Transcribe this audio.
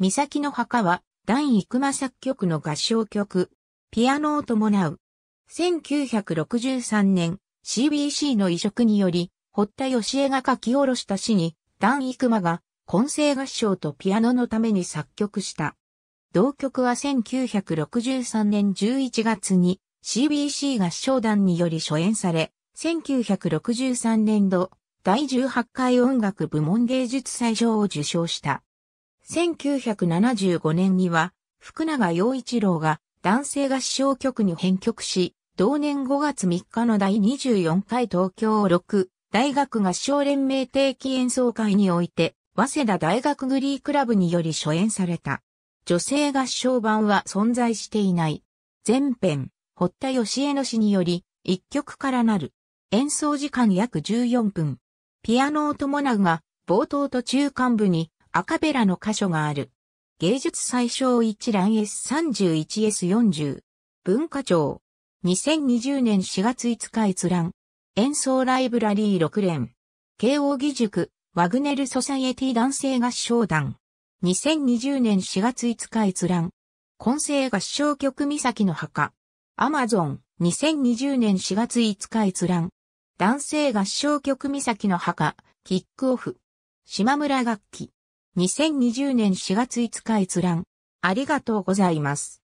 三崎の墓は、段生間作曲の合唱曲、ピアノを伴う。1963年、CBC の移植により、堀田義江が書き下ろした詩に、段生間が、混声合唱とピアノのために作曲した。同曲は1963年11月に CBC 合唱団により初演され、1963年度第18回音楽部門芸術祭賞を受賞した。1975年には、福永陽一郎が男性合唱曲に編曲し、同年5月3日の第24回東京6大学合唱連盟定期演奏会において、早稲田大学グリークラブにより初演された。女性合唱版は存在していない。前編、堀田義江の詩により、一曲からなる。演奏時間約14分。ピアノを伴うが、冒頭と中間部にアカペラの箇所がある。芸術最小一覧 S31S40。文化庁。2020年4月5日閲覧。演奏ライブラリー6連。慶応義塾、ワグネルソサイエティ男性合唱団。2020年4月5日閲覧。混声合唱曲岬の墓。アマゾン、2020年4月5日閲覧。男性合唱曲岬の墓、キックオフ。島村楽器。2020年4月5日閲覧。ありがとうございます。